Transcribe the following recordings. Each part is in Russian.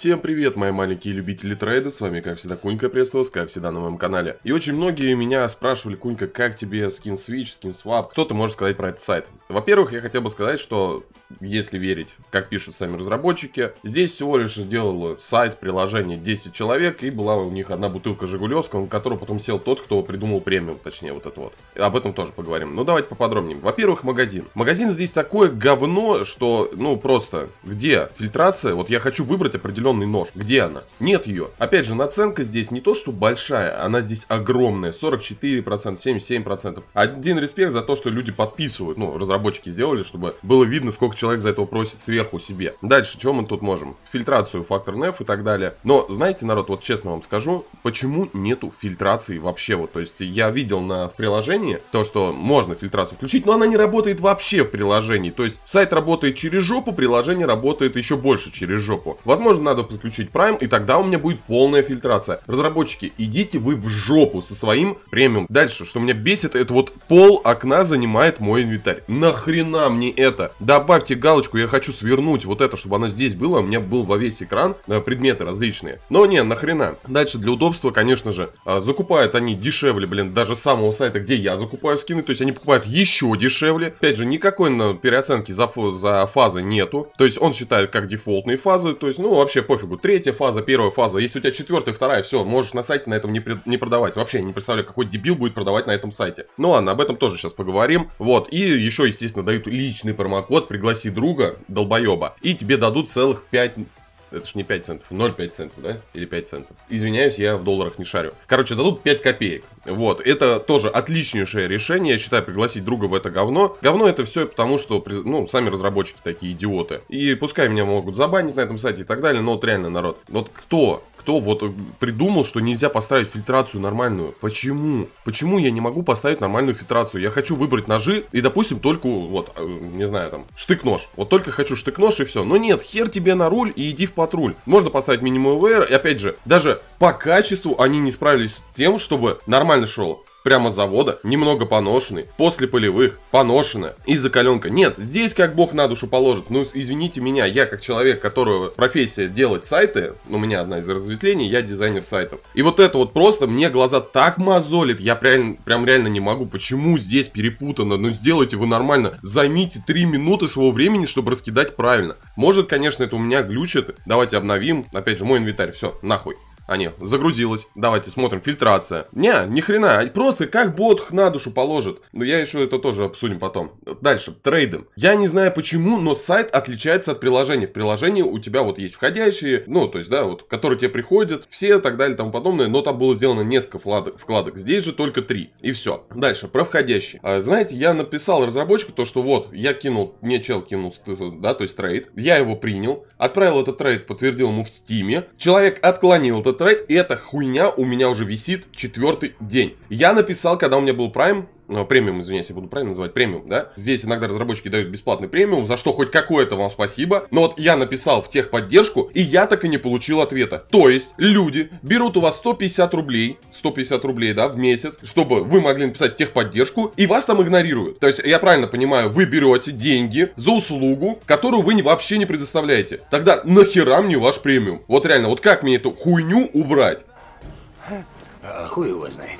Всем привет, мои маленькие любители трейда, с вами как всегда Кунька Престос, как всегда на моем канале. И очень многие меня спрашивали, Кунька, как тебе скин Switch, скин Swap, кто-то может сказать про этот сайт. Во-первых, я хотел бы сказать, что если верить, как пишут сами разработчики. Здесь всего лишь сделал сайт, приложение 10 человек, и была у них одна бутылка Жигулевска, на которую потом сел тот, кто придумал премиум, точнее вот это вот. Об этом тоже поговорим. Но ну, давайте поподробнее. Во-первых, магазин. Магазин здесь такое говно, что, ну, просто, где фильтрация? Вот я хочу выбрать определенный нож. Где она? Нет ее. Опять же, наценка здесь не то, что большая, она здесь огромная. 44%, 77%. Один респект за то, что люди подписывают. Ну, разработчики сделали, чтобы было видно, сколько человек за это просит сверху себе. Дальше, что мы тут можем? Фильтрацию, фактор NF и так далее. Но, знаете, народ, вот честно вам скажу, почему нету фильтрации вообще? Вот, то есть я видел на в приложении то, что можно фильтрацию включить, но она не работает вообще в приложении. То есть сайт работает через жопу, приложение работает еще больше через жопу. Возможно, надо подключить Prime, и тогда у меня будет полная фильтрация. Разработчики, идите вы в жопу со своим премиум. Дальше, что меня бесит, это вот пол окна занимает мой инвентарь. Нахрена мне это? Добавьте поставьте галочку, я хочу свернуть вот это, чтобы оно здесь было у меня был во весь экран э, предметы различные. Но не, нахрена. Дальше для удобства, конечно же, а, закупают они дешевле, блин, даже самого сайта, где я закупаю скины, то есть они покупают еще дешевле. Опять же, никакой на переоценки за, за фазы нету, то есть он считает как дефолтные фазы, то есть, ну, вообще пофигу, третья фаза, первая фаза, если у тебя четвертая, вторая, все, можешь на сайте на этом не, не продавать. Вообще, я не представляю, какой дебил будет продавать на этом сайте. Ну ладно, об этом тоже сейчас поговорим. Вот, и еще, естественно, дают личный промокод, пригласить попроси друга, долбоеба, и тебе дадут целых 5 это ж не 5 центов, 0,5 центов, да? Или 5 центов. Извиняюсь, я в долларах не шарю. Короче, дадут 5 копеек. Вот, это тоже отличнейшее решение, я считаю, пригласить друга в это говно. Говно это все потому, что, ну, сами разработчики такие идиоты. И пускай меня могут забанить на этом сайте и так далее, но вот реально, народ, вот кто кто вот придумал, что нельзя поставить фильтрацию нормальную? Почему? Почему я не могу поставить нормальную фильтрацию? Я хочу выбрать ножи и, допустим, только, вот, э, не знаю, там, штык-нож. Вот только хочу штык-нож и все. Но нет, хер тебе на руль и иди в патруль. Можно поставить минимум ВР, и опять же, даже по качеству они не справились с тем, чтобы нормально шло. Прямо завода, немного поношенный, после полевых, поношенная и закаленка. Нет, здесь как бог на душу положит. Ну, извините меня, я как человек, которого профессия делать сайты, ну, у меня одна из разветвлений, я дизайнер сайтов. И вот это вот просто мне глаза так мозолит, я прям, прям реально не могу. Почему здесь перепутано? Ну, сделайте вы нормально. Займите 3 минуты своего времени, чтобы раскидать правильно. Может, конечно, это у меня глючит. Давайте обновим. Опять же, мой инвентарь. Все, нахуй. А не, загрузилось. Давайте смотрим, фильтрация. Не, ни хрена, просто как бот на душу положит. Но я еще это тоже обсудим потом. Дальше, трейды. Я не знаю почему, но сайт отличается от приложения. В приложении у тебя вот есть входящие, ну, то есть, да, вот, которые тебе приходят, все так далее, тому подобное, но там было сделано несколько вкладок, вкладок. здесь же только три, и все. Дальше, про входящие. А, знаете, я написал разработчику то, что вот, я кинул, мне чел кинул, да, то есть трейд, я его принял, отправил этот трейд, подтвердил ему в стиме, человек отклонил этот Right, и эта хуйня у меня уже висит четвертый день. Я написал, когда у меня был Prime, ну, а премиум, извиняюсь, я буду правильно называть, премиум, да? Здесь иногда разработчики дают бесплатный премиум, за что хоть какое-то вам спасибо. Но вот я написал в техподдержку, и я так и не получил ответа. То есть, люди берут у вас 150 рублей, 150 рублей, да, в месяц, чтобы вы могли написать техподдержку, и вас там игнорируют. То есть, я правильно понимаю, вы берете деньги за услугу, которую вы вообще не предоставляете. Тогда нахера мне ваш премиум? Вот реально, вот как мне эту хуйню убрать? Хуй его знает.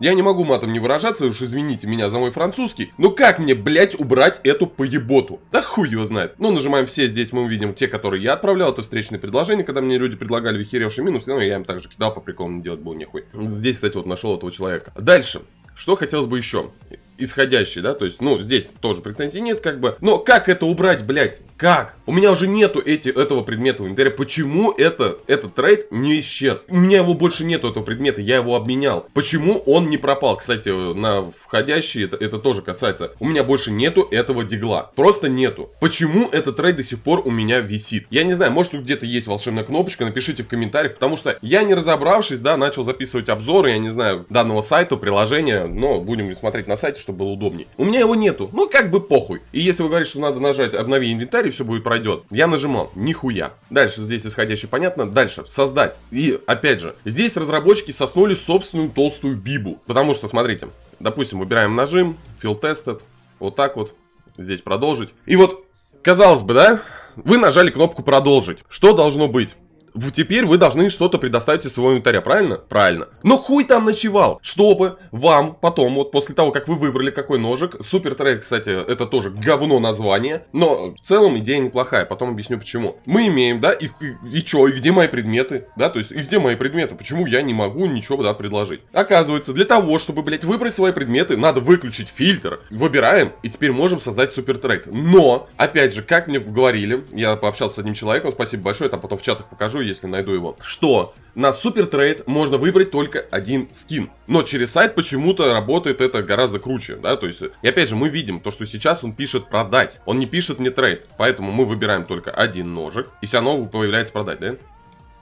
Я не могу матом не выражаться, уж извините меня за мой французский. Но как мне, блять, убрать эту поеботу? Да хуй его знает. Ну, нажимаем все, здесь мы увидим те, которые я отправлял. Это встречные предложения, когда мне люди предлагали вихеревший минус. Ну, я им также кидал по приколу, не делать было нихуй. Здесь, кстати, вот нашел этого человека. Дальше. Что хотелось бы еще? исходящий, да, то есть, ну, здесь тоже претензий нет, как бы. Но как это убрать, блядь? Как? У меня уже нету эти, этого предмета в инвентаре. Почему это, этот трейд не исчез? У меня его больше нету, этого предмета, я его обменял. Почему он не пропал? Кстати, на входящий это, это тоже касается. У меня больше нету этого дигла. Просто нету. Почему этот трейд до сих пор у меня висит? Я не знаю, может, тут где-то есть волшебная кнопочка, напишите в комментариях, потому что я, не разобравшись, да, начал записывать обзоры, я не знаю, данного сайта, приложения, но будем смотреть на сайте, чтобы было удобнее. У меня его нету. Ну, как бы похуй. И если вы говорите, что надо нажать обнови инвентарь, и все будет пройдет. Я нажимал. Нихуя. Дальше здесь исходящий понятно. Дальше. Создать. И, опять же, здесь разработчики соснули собственную толстую бибу. Потому что, смотрите, допустим, выбираем нажим, fill tested, вот так вот, здесь продолжить. И вот, казалось бы, да, вы нажали кнопку продолжить. Что должно быть? вы, теперь вы должны что-то предоставить из своего инвентаря, правильно? Правильно. Но хуй там ночевал, чтобы вам потом, вот после того, как вы выбрали какой ножик, Супер Трек, кстати, это тоже говно название, но в целом идея неплохая, потом объясню почему. Мы имеем, да, и, и, и чё, и где мои предметы, да, то есть, и где мои предметы, почему я не могу ничего, да, предложить. Оказывается, для того, чтобы, блядь, выбрать свои предметы, надо выключить фильтр, выбираем, и теперь можем создать Супер Трек. Но, опять же, как мне говорили, я пообщался с одним человеком, спасибо большое, там потом в чатах покажу, если найду его, что на супер трейд можно выбрать только один скин. Но через сайт почему-то работает это гораздо круче, да, то есть, и опять же, мы видим то, что сейчас он пишет продать, он не пишет мне трейд, поэтому мы выбираем только один ножик, и все равно появляется продать, да?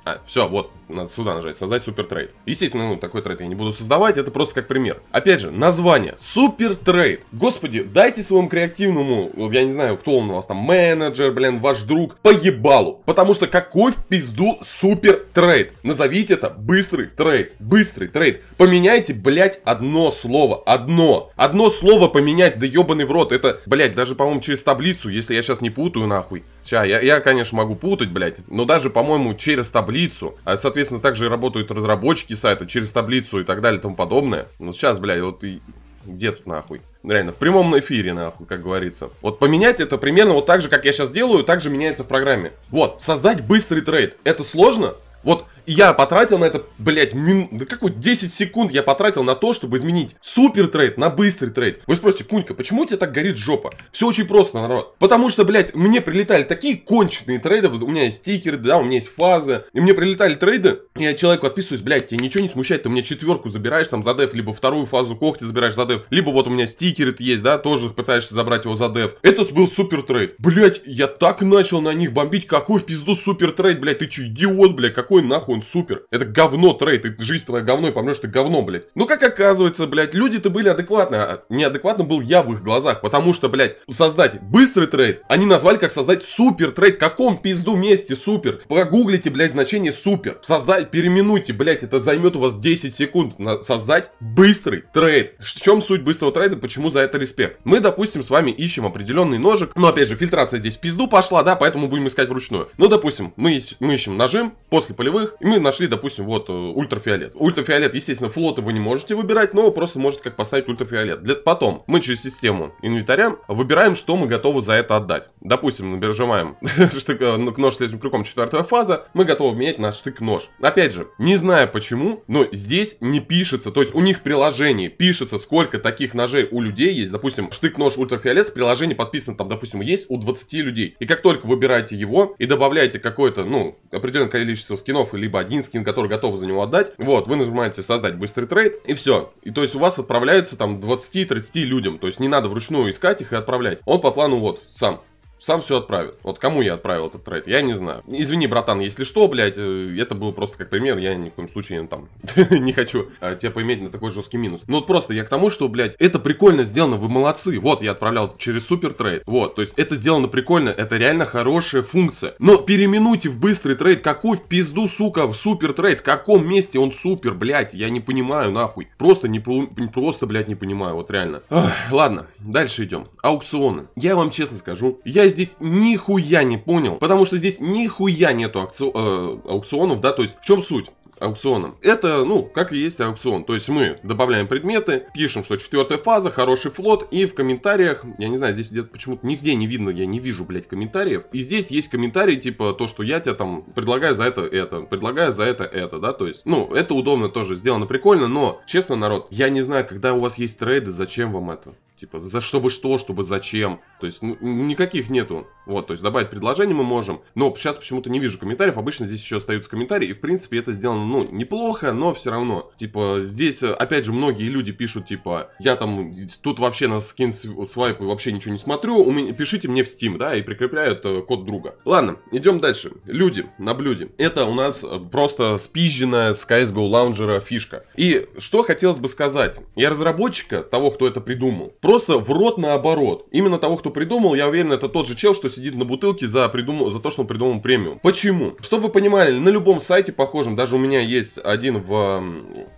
А, все, вот, надо сюда нажать, создать супер трейд. Естественно, ну, такой трейд я не буду создавать, это просто как пример. Опять же, название. Супер трейд. Господи, дайте своему креативному, я не знаю, кто он у вас там, менеджер, блин, ваш друг, поебалу. Потому что какой в пизду супер трейд? Назовите это быстрый трейд, быстрый трейд. Поменяйте, блядь, одно слово, одно. Одно слово поменять, да ебаный в рот. Это, блядь, даже, по-моему, через таблицу, если я сейчас не путаю, нахуй. Сейчас, я, я, конечно, могу путать, блядь, но даже, по-моему, через таблицу таблицу, а, соответственно, также работают разработчики сайта через таблицу и так далее и тому подобное. Но ну, сейчас, блядь, вот и где тут нахуй? Реально, в прямом эфире, нахуй, как говорится. Вот поменять это примерно вот так же, как я сейчас делаю, также меняется в программе. Вот, создать быстрый трейд. Это сложно? Вот я потратил на это, блядь, мин... да какой 10 секунд я потратил на то, чтобы изменить супер трейд на быстрый трейд. Вы спросите, Кунька, почему у тебя так горит жопа? Все очень просто, народ. Потому что, блядь, мне прилетали такие конченые трейды, у меня есть стикеры, да, у меня есть фазы, и мне прилетали трейды, и я человеку отписываюсь, блядь, тебе ничего не смущает, ты мне четверку забираешь там за деф, либо вторую фазу когти забираешь за деф, либо вот у меня стикеры есть, да, тоже пытаешься забрать его за деф. Это был супер трейд. Блядь, я так начал на них бомбить, какой в пизду супер трейд, блядь, ты че, идиот, блядь, какой нахуй он супер. Это говно трейд, и жизнь твоя говно, и помнешь ты говно, блядь. Ну как оказывается, блядь, люди-то были адекватны, а неадекватно был я в их глазах, потому что, блядь, создать быстрый трейд, они назвали как создать супер трейд, каком пизду месте супер. Прогуглите, блядь, значение супер. Создать, переминуйте блядь, это займет у вас 10 секунд. На, создать быстрый трейд. В чем суть быстрого трейда, почему за это респект? Мы, допустим, с вами ищем определенный ножик, но опять же, фильтрация здесь пизду пошла, да, поэтому будем искать вручную. Ну, допустим, мы, мы ищем нажим после полевых, мы нашли, допустим, вот э, ультрафиолет. Ультрафиолет, естественно, флоты вы не можете выбирать, но вы просто можете как поставить ультрафиолет. Для... Потом мы через систему инвентаря выбираем, что мы готовы за это отдать. Допустим, нажимаем штык э, ну, нож с этим крюком четвертая фаза, мы готовы менять на штык-нож. Опять же, не знаю почему, но здесь не пишется, то есть у них в приложении пишется, сколько таких ножей у людей есть. Допустим, штык-нож ультрафиолет в приложении подписано, там, допустим, есть у 20 людей. И как только выбираете его и добавляете какое-то, ну, определенное количество скинов, либо типа один скин, который готов за него отдать. Вот, вы нажимаете создать быстрый трейд и все. И то есть у вас отправляются там 20-30 людям. То есть не надо вручную искать их и отправлять. Он по плану вот сам сам все отправит. Вот кому я отправил этот трейд, я не знаю. Извини, братан, если что, блядь, э, это было просто как пример, я ни в коем случае там не хочу а, тебя поиметь на такой жесткий минус. Ну вот просто я к тому, что, блядь, это прикольно сделано, вы молодцы. Вот, я отправлял через супер трейд. Вот, то есть это сделано прикольно, это реально хорошая функция. Но переименуйте в быстрый трейд, какую в пизду, сука, в супер трейд, в каком месте он супер, блядь, я не понимаю, нахуй. Просто не, просто, блядь, не понимаю, вот реально. Ах, ладно, дальше идем. Аукционы. Я вам честно скажу, я я здесь нихуя не понял, потому что здесь нихуя нету акци... э, аукционов, да, то есть в чем суть? аукционом. Это, ну, как и есть аукцион. То есть мы добавляем предметы, пишем, что четвертая фаза, хороший флот, и в комментариях, я не знаю, здесь где-то почему-то нигде не видно, я не вижу, блядь, комментариев. И здесь есть комментарии, типа, то, что я тебе там предлагаю за это это, предлагаю за это это, да, то есть, ну, это удобно тоже, сделано прикольно, но, честно, народ, я не знаю, когда у вас есть трейды, зачем вам это? Типа, за чтобы что, чтобы зачем. То есть, ну, никаких нету. Вот, то есть добавить предложение мы можем. Но сейчас почему-то не вижу комментариев. Обычно здесь еще остаются комментарии. И, в принципе, это сделано, ну, неплохо, но все равно. Типа, здесь, э, опять же, многие люди пишут, типа, я там тут вообще на скин свайп вообще ничего не смотрю. У меня, пишите мне в Steam, да, и прикрепляют э, код друга. Ладно, идем дальше. Люди на блюде. Это у нас э, просто спизженная с CSGO лаунжера фишка. И что хотелось бы сказать. Я разработчика, того, кто это придумал, просто в рот наоборот. Именно того, кто придумал, я уверен, это тот же чел, что сидит на бутылке за, придум... за то, что он придумал премиум. Почему? Чтобы вы понимали, на любом сайте похожем, даже у меня есть один в,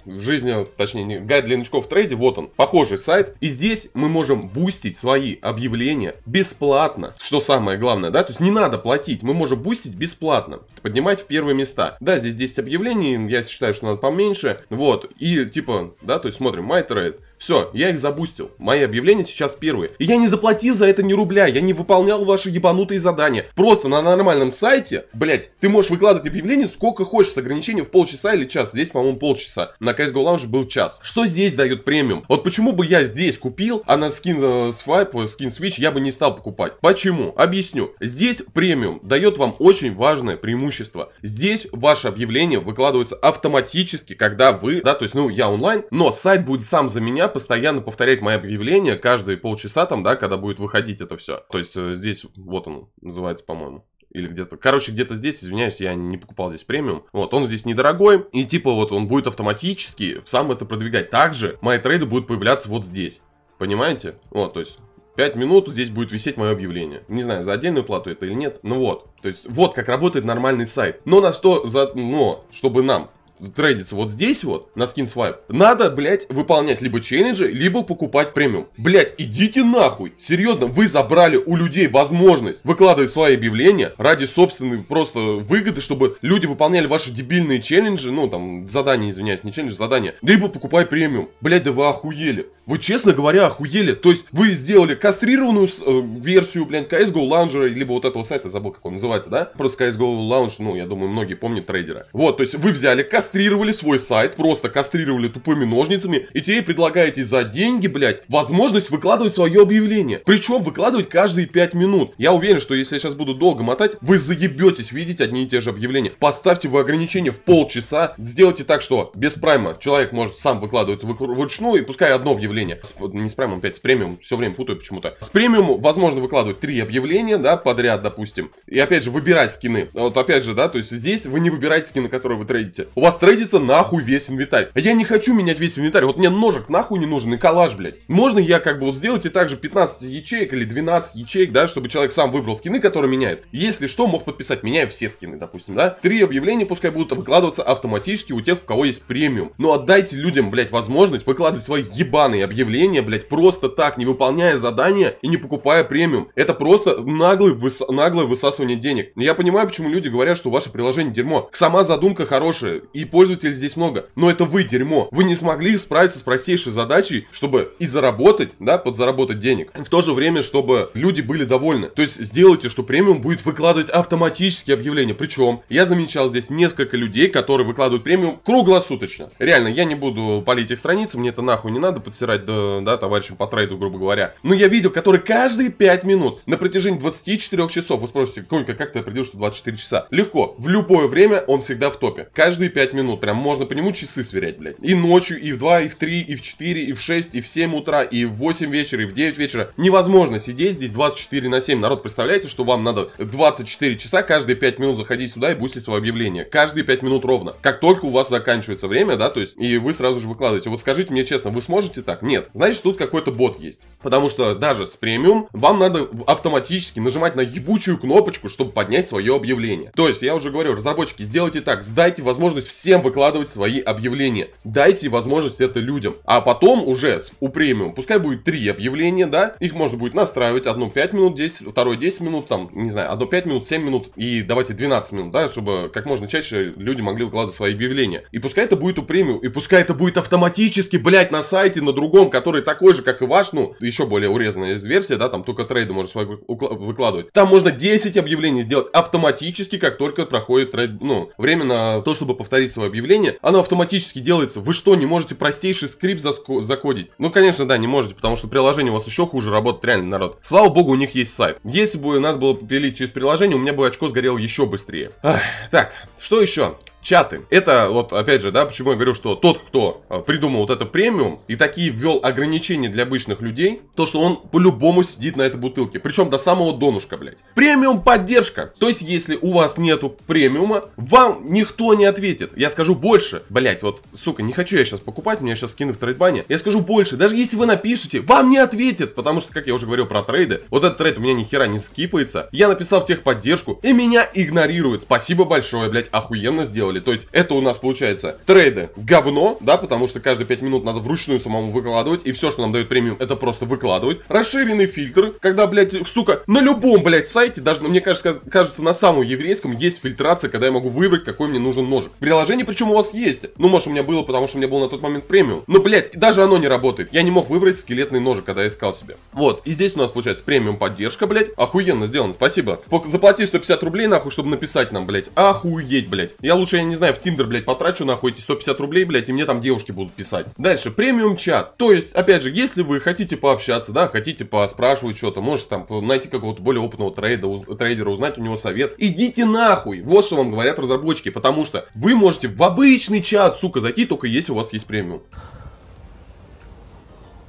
в жизни, точнее, не, гайд для новичков в трейде, вот он, похожий сайт. И здесь мы можем бустить свои объявления бесплатно, что самое главное, да, то есть не надо платить, мы можем бустить бесплатно, поднимать в первые места. Да, здесь 10 объявлений, я считаю, что надо поменьше, вот, и типа, да, то есть смотрим, MyTrade, все, я их забустил. Мои объявления сейчас первые. И я не заплатил за это ни рубля, я не выполнял ваши ебанутые задания. Просто на нормальном сайте, блять, ты можешь выкладывать объявления сколько хочешь, с ограничением в полчаса или час. Здесь, по-моему, полчаса. На CSGO Lounge был час. Что здесь дает премиум? Вот почему бы я здесь купил, а на скин э, свайп, э, скин switch я бы не стал покупать? Почему? Объясню. Здесь премиум дает вам очень важное преимущество. Здесь ваше объявление выкладывается автоматически, когда вы, да, то есть, ну, я онлайн, но сайт будет сам за меня нельзя постоянно повторять мои объявления каждые полчаса там, да, когда будет выходить это все. То есть э, здесь, вот он называется, по-моему или где-то. Короче, где-то здесь, извиняюсь, я не покупал здесь премиум. Вот, он здесь недорогой, и типа вот он будет автоматически сам это продвигать. Также мои трейды будут появляться вот здесь. Понимаете? Вот, то есть... 5 минут здесь будет висеть мое объявление. Не знаю, за отдельную плату это или нет. Ну вот. То есть, вот как работает нормальный сайт. Но на что за... Но, чтобы нам трейдиться вот здесь вот, на скинсвайп, надо, блядь, выполнять либо челленджи, либо покупать премиум. Блядь, идите нахуй. Серьезно, вы забрали у людей возможность выкладывать свои объявления ради собственной просто выгоды, чтобы люди выполняли ваши дебильные челленджи, ну там, задания, извиняюсь, не челленджи, задания, либо покупай премиум. Блядь, да вы охуели. Вы, честно говоря, охуели. То есть, вы сделали кастрированную э, версию, блядь, CSGO Lounger, либо вот этого сайта, забыл, как он называется, да? Просто CSGO Lounge, ну, я думаю, многие помнят трейдера. Вот, то есть, вы взяли кастрированную кастрировали свой сайт, просто кастрировали тупыми ножницами, и тебе предлагаете за деньги, блядь, возможность выкладывать свое объявление. Причем выкладывать каждые 5 минут. Я уверен, что если я сейчас буду долго мотать, вы заебетесь видеть одни и те же объявления. Поставьте вы ограничение в полчаса, сделайте так, что без прайма человек может сам выкладывать вручную, и пускай одно объявление. С, не с праймом 5, с премиум, все время путаю почему-то. С премиум возможно выкладывать три объявления, да, подряд, допустим. И опять же, выбирать скины. Вот опять же, да, то есть здесь вы не выбираете скины, которые вы трейдите. У вас апстрейдится нахуй весь инвентарь. А я не хочу менять весь инвентарь. Вот мне ножик нахуй не нужен и калаш, блядь. Можно я как бы вот сделать и также 15 ячеек или 12 ячеек, да, чтобы человек сам выбрал скины, которые меняет. Если что, мог подписать, меняю все скины, допустим, да. Три объявления пускай будут выкладываться автоматически у тех, у кого есть премиум. Но ну, отдайте людям, блядь, возможность выкладывать свои ебаные объявления, блядь, просто так, не выполняя задания и не покупая премиум. Это просто наглый выс... наглое высасывание денег. Я понимаю, почему люди говорят, что ваше приложение дерьмо. Сама задумка хорошая и пользователей здесь много. Но это вы дерьмо. Вы не смогли справиться с простейшей задачей, чтобы и заработать, да, подзаработать денег. В то же время, чтобы люди были довольны. То есть сделайте, что премиум будет выкладывать автоматические объявления. Причем я замечал здесь несколько людей, которые выкладывают премиум круглосуточно. Реально, я не буду полить их страницы, мне это нахуй не надо подсирать, да, да товарищам по трейду, грубо говоря. Но я видел, которые каждые 5 минут на протяжении 24 часов, вы спросите, Конька, как ты определишь, что 24 часа? Легко, в любое время он всегда в топе. Каждые 5 минут минут. Прям можно по нему часы сверять, блядь. И ночью, и в 2, и в 3, и в 4, и в 6, и в 7 утра, и в 8 вечера, и в 9 вечера. Невозможно сидеть здесь 24 на 7. Народ, представляете, что вам надо 24 часа каждые 5 минут заходить сюда и бустить свое объявление. Каждые 5 минут ровно. Как только у вас заканчивается время, да, то есть, и вы сразу же выкладываете. Вот скажите мне честно, вы сможете так? Нет. Значит, тут какой-то бот есть. Потому что даже с премиум вам надо автоматически нажимать на ебучую кнопочку, чтобы поднять свое объявление. То есть, я уже говорю, разработчики, сделайте так, сдайте возможность всем всем выкладывать свои объявления. Дайте возможность это людям. А потом уже у премиум, пускай будет три объявления, да, их можно будет настраивать, одно 5 минут 10, второе 10 минут, там, не знаю, одно 5 минут, 7 минут и давайте 12 минут, да, чтобы как можно чаще люди могли выкладывать свои объявления. И пускай это будет у премиум, и пускай это будет автоматически, блять, на сайте, на другом, который такой же, как и ваш, ну, еще более урезанная версия, да, там только трейды можно свои выкладывать. Там можно 10 объявлений сделать автоматически, как только проходит трейд, ну, время на то, чтобы повторить свое объявление, оно автоматически делается. Вы что, не можете простейший скрипт закодить? Ну, конечно, да, не можете, потому что приложение у вас еще хуже работает, реально, народ. Слава богу, у них есть сайт. Если бы надо было пилить через приложение, у меня бы очко сгорело еще быстрее. Ах, так, что еще? чаты. Это вот опять же, да, почему я говорю, что тот, кто а, придумал вот это премиум и такие ввел ограничения для обычных людей, то, что он по-любому сидит на этой бутылке. Причем до самого донышка, блядь. Премиум поддержка. То есть, если у вас нету премиума, вам никто не ответит. Я скажу больше. блядь, вот, сука, не хочу я сейчас покупать, меня сейчас скины в трейдбане. Я скажу больше. Даже если вы напишете, вам не ответит. Потому что, как я уже говорил про трейды, вот этот трейд у меня ни хера не скипается. Я написал в техподдержку, и меня игнорируют. Спасибо большое, блядь, охуенно сделал делали. То есть это у нас получается трейды говно, да, потому что каждые 5 минут надо вручную самому выкладывать, и все, что нам дает премиум, это просто выкладывать. Расширенный фильтр, когда, блядь, сука, на любом, блядь, сайте, даже, мне кажется, кажется, на самом еврейском есть фильтрация, когда я могу выбрать, какой мне нужен ножик. Приложение, причем у вас есть. Ну, может, у меня было, потому что у меня был на тот момент премиум. Но, блядь, даже оно не работает. Я не мог выбрать скелетный ножик, когда я искал себе. Вот, и здесь у нас получается премиум поддержка, блядь. Охуенно сделано, спасибо. Заплати 150 рублей, нахуй, чтобы написать нам, блядь. Охуеть, блядь. Я лучше я, не знаю, в Тиндер, блядь, потрачу нахуй эти 150 рублей, блядь, и мне там девушки будут писать. Дальше, премиум чат. То есть, опять же, если вы хотите пообщаться, да, хотите поспрашивать что-то, можете там найти какого-то более опытного трейда, уз, трейдера, узнать у него совет. Идите нахуй! Вот что вам говорят разработчики, потому что вы можете в обычный чат, сука, зайти, только если у вас есть премиум.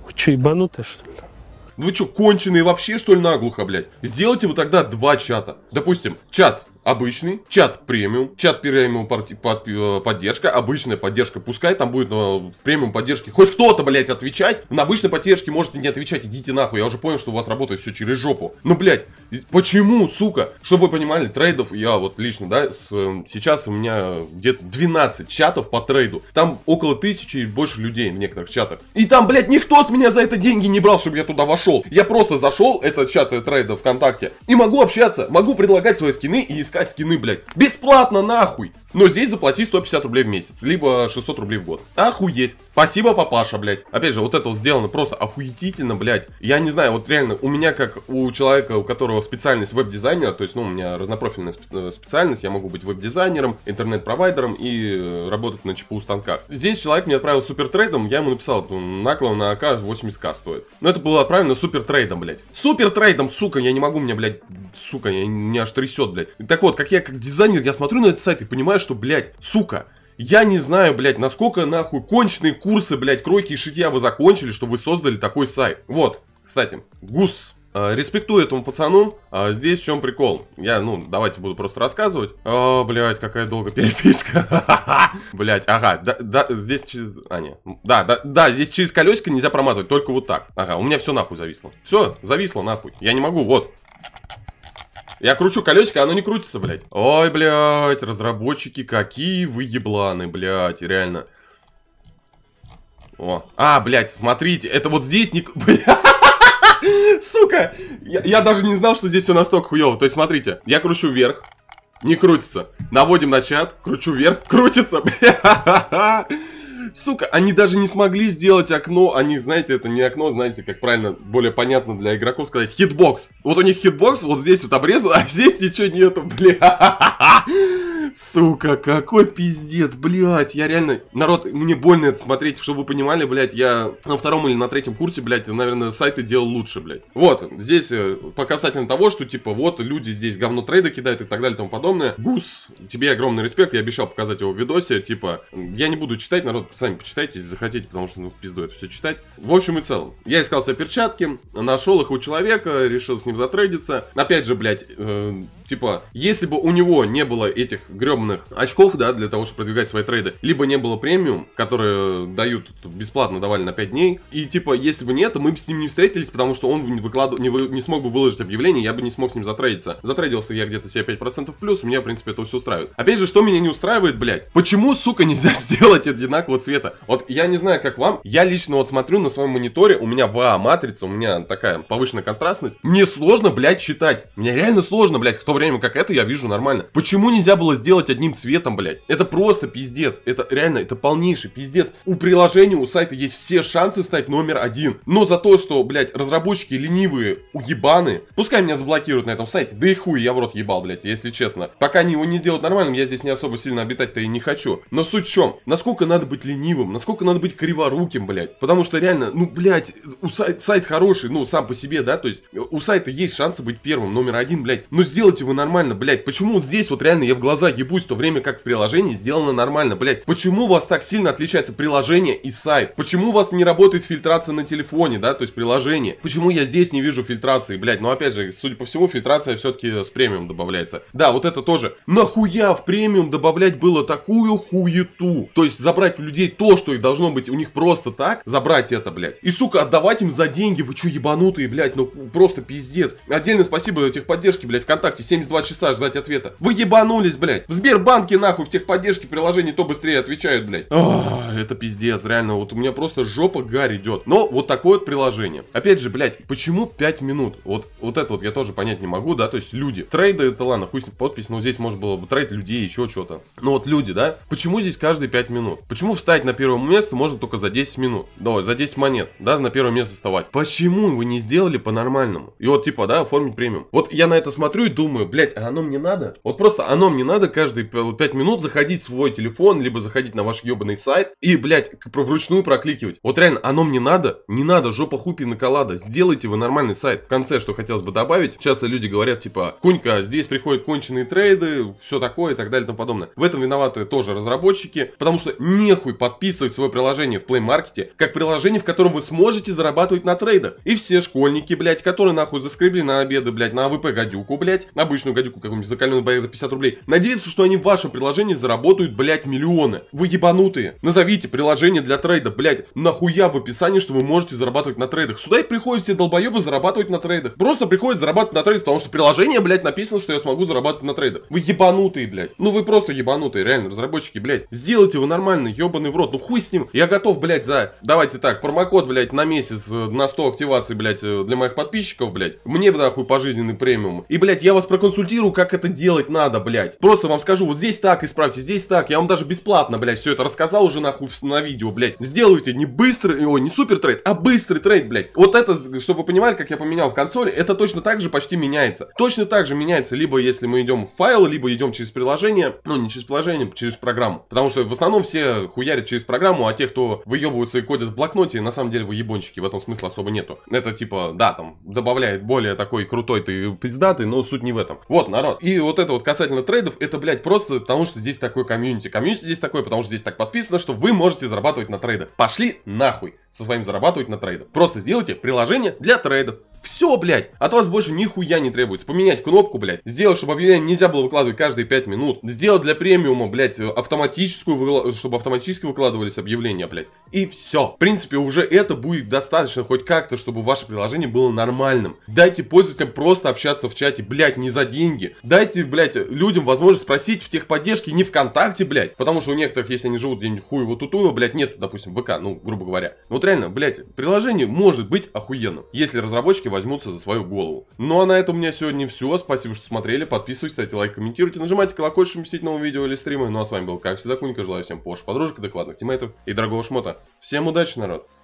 Вы что, ебанутые, что ли? Вы что, конченые вообще, что ли, наглухо, блядь? Сделайте вы тогда два чата. Допустим, чат обычный, чат премиум, чат премиум э, поддержка, обычная поддержка, пускай там будет ну, в премиум поддержке хоть кто-то, блядь, отвечать, на обычной поддержке можете не отвечать, идите нахуй, я уже понял, что у вас работает все через жопу, ну, блядь, почему, сука, чтобы вы понимали, трейдов я вот лично, да, с, э, сейчас у меня где-то 12 чатов по трейду, там около тысячи и больше людей в некоторых чатах, и там, блядь, никто с меня за это деньги не брал, чтобы я туда вошел, я просто зашел, этот чат э, трейда ВКонтакте, и могу общаться, могу предлагать свои скины и искать скины, блядь. Бесплатно, нахуй! Но здесь заплати 150 рублей в месяц, либо 600 рублей в год. Охуеть. Спасибо, папаша, блядь. Опять же, вот это вот сделано просто охуетительно, блядь. Я не знаю, вот реально, у меня как у человека, у которого специальность веб-дизайнера, то есть, ну, у меня разнопрофильная э, специальность, я могу быть веб-дизайнером, интернет-провайдером и э, работать на ЧПУ станках. Здесь человек мне отправил супер-трейдом, я ему написал, ну, наклон на АК 80к стоит. Но это было отправлено супер-трейдом, блядь. Супер-трейдом, сука, я не могу, мне, блядь, сука, я, не аж трясет, блядь. Так вот, как я как дизайнер, я смотрю на этот сайт и понимаю, понимаю, что, блядь, сука, я не знаю, блядь, насколько нахуй конченые курсы, блядь, кройки и шитья вы закончили, что вы создали такой сайт. Вот, кстати, гус. Э, респектую этому пацану. А здесь в чем прикол? Я, ну, давайте буду просто рассказывать. О, блядь, какая долгая переписка. блядь, ага, да, да, здесь через... А, нет. Да, да, да, здесь через колесико нельзя проматывать, только вот так. Ага, у меня все нахуй зависло. Все, зависло нахуй. Я не могу, вот. Я кручу колесико, оно не крутится, блядь. Ой, блядь, разработчики, какие вы ебланы, блядь, реально. О. А, блядь, смотрите, это вот здесь не... Сука! Я, даже не знал, что здесь все настолько хуево. То есть, смотрите, я кручу вверх, не крутится. Наводим на чат, кручу вверх, крутится. Сука, они даже не смогли сделать окно, они, знаете, это не окно, знаете, как правильно, более понятно для игроков сказать, хитбокс. Вот у них хитбокс, вот здесь вот обрезано, а здесь ничего нету, бля. Сука, какой пиздец, блядь, я реально... Народ, мне больно это смотреть, чтобы вы понимали, блядь, я на втором или на третьем курсе, блядь, наверное, сайты делал лучше, блядь. Вот, здесь э, по касательно того, что, типа, вот, люди здесь говно трейда кидают и так далее и тому подобное. Гус, тебе огромный респект, я обещал показать его в видосе, типа, я не буду читать, народ, сами почитайте, если захотите, потому что, ну, пизду это все читать. В общем и целом, я искал себе перчатки, нашел их у человека, решил с ним затрейдиться. Опять же, блядь, э, Типа, если бы у него не было этих гребных очков, да, для того, чтобы продвигать свои трейды, либо не было премиум, которые дают бесплатно давали на 5 дней, и типа, если бы нет, мы бы с ним не встретились, потому что он не, выклад... не, вы... не смог бы выложить объявление, я бы не смог с ним затрейдиться. Затрейдился я где-то себе 5% плюс, у меня, в принципе, это все устраивает. Опять же, что меня не устраивает, блядь? Почему, сука, нельзя сделать одинакового цвета? Вот я не знаю, как вам, я лично вот смотрю на своем мониторе, у меня ВА матрица, у меня такая повышенная контрастность, мне сложно, блядь, читать. Мне реально сложно, блядь, кто время как это я вижу нормально. Почему нельзя было сделать одним цветом, блядь? Это просто пиздец. Это реально, это полнейший пиздец. У приложения, у сайта есть все шансы стать номер один. Но за то, что, блядь, разработчики ленивые, уебаны, пускай меня заблокируют на этом сайте, да и хуй, я в рот ебал, блядь, если честно. Пока они его не сделают нормальным, я здесь не особо сильно обитать-то и не хочу. Но суть в чем? Насколько надо быть ленивым? Насколько надо быть криворуким, блядь? Потому что реально, ну, блядь, у сайт, сайт хороший, ну, сам по себе, да, то есть э, у сайта есть шансы быть первым, номер один, блядь. Но сделайте его отзывы нормально, блядь. Почему вот здесь вот реально я в глаза ебусь, в то время как в приложении сделано нормально, блядь. Почему у вас так сильно отличается приложение и сайт? Почему у вас не работает фильтрация на телефоне, да, то есть приложение? Почему я здесь не вижу фильтрации, блядь? Ну опять же, судя по всему, фильтрация все-таки с премиум добавляется. Да, вот это тоже. Нахуя в премиум добавлять было такую хуету? То есть забрать у людей то, что их должно быть у них просто так, забрать это, блядь. И, сука, отдавать им за деньги, вы что, ебанутые, блядь, ну просто пиздец. отдельное спасибо за техподдержке, блядь, ВКонтакте 72 часа ждать ответа. Вы ебанулись, блядь. В Сбербанке, нахуй, в техподдержке приложений то быстрее отвечают, блядь. Ах, это пиздец, реально, вот у меня просто жопа гарь идет. Но вот такое вот приложение. Опять же, блядь, почему 5 минут? Вот, вот это вот я тоже понять не могу, да, то есть люди. Трейды, это ладно, хуй с ним, подпись, но здесь можно было бы трейд людей, еще что-то. Но вот люди, да? Почему здесь каждые 5 минут? Почему встать на первое место можно только за 10 минут? Давай за 10 монет, да, на первое место вставать. Почему вы не сделали по-нормальному? И вот типа, да, оформить премиум. Вот я на это смотрю и думаю, думаю, блядь, а оно мне надо? Вот просто оно мне надо каждые 5 минут заходить в свой телефон, либо заходить на ваш ебаный сайт и, блядь, вручную прокликивать. Вот реально, оно мне надо? Не надо, жопа хупи наколада. Сделайте вы нормальный сайт. В конце, что хотелось бы добавить, часто люди говорят, типа, Кунька, здесь приходят конченые трейды, все такое и так далее и тому подобное. В этом виноваты тоже разработчики, потому что нехуй подписывать свое приложение в Play Market, как приложение, в котором вы сможете зарабатывать на трейдах. И все школьники, блядь, которые нахуй заскребли на обеды, блядь, на АВП гадюку, блядь, на обычную гадюку какую-нибудь закаленную боец за 50 рублей, надеяться, что они в вашем приложении заработают, блядь, миллионы. Вы ебанутые. Назовите приложение для трейда, блядь, нахуя в описании, что вы можете зарабатывать на трейдах. Сюда и приходят все долбоебы зарабатывать на трейдах. Просто приходят зарабатывать на трейдах, потому что приложение, блядь, написано, что я смогу зарабатывать на трейдах. Вы ебанутые, блядь. Ну вы просто ебанутые, реально, разработчики, блядь. Сделайте вы нормально, ебаный в рот. Ну хуй с ним. Я готов, блядь, за... Давайте так, промокод, блядь, на месяц э, на 100 активаций, блядь, э, для моих подписчиков, блядь. Мне, нахуй, пожизненный премиум. И, блядь, я вас прокачаю проконсультирую, как это делать надо, блядь. Просто вам скажу, вот здесь так исправьте, здесь так. Я вам даже бесплатно, блядь, все это рассказал уже нахуй на видео, блядь. Сделайте не быстрый, ой, не супер трейд, а быстрый трейд, блядь. Вот это, чтобы вы понимали, как я поменял в консоли, это точно так же почти меняется. Точно так же меняется, либо если мы идем в файл, либо идем через приложение, ну не через приложение, через программу. Потому что в основном все хуярят через программу, а те, кто выебываются и кодят в блокноте, на самом деле вы ебончики, в этом смысла особо нету. Это типа, да, там добавляет более такой крутой ты пиздатый, но суть не в этом этом. Вот, народ. И вот это вот касательно трейдов, это, блядь, просто потому, что здесь такой комьюнити. Комьюнити здесь такое, потому что здесь так подписано, что вы можете зарабатывать на трейдах. Пошли нахуй со своим зарабатывать на трейдах. Просто сделайте приложение для трейдов. Все, блядь, от вас больше нихуя не требуется. Поменять кнопку, блядь, сделать, чтобы объявление нельзя было выкладывать каждые 5 минут. Сделать для премиума, блядь, э, автоматическую, чтобы автоматически выкладывались объявления, блядь. И все. В принципе, уже это будет достаточно хоть как-то, чтобы ваше приложение было нормальным. Дайте пользователям просто общаться в чате, блядь, не за деньги. Дайте, блядь, людям возможность спросить в техподдержке не ВКонтакте, блядь. Потому что у некоторых, если они живут где-нибудь хуево тутуево, блядь, нет, допустим, ВК, ну, грубо говоря. Вот реально, блядь, приложение может быть охуенным, если разработчики все-таки возьмутся за свою голову. Ну а на этом у меня сегодня все. Спасибо, что смотрели. Подписывайтесь, ставьте лайк, комментируйте, нажимайте колокольчик, чтобы посетить новые видео или стримы. Ну а с вами был, как всегда, Кунька. Желаю всем пош, подружек, докладных тиммейтов и дорогого шмота. Всем удачи, народ!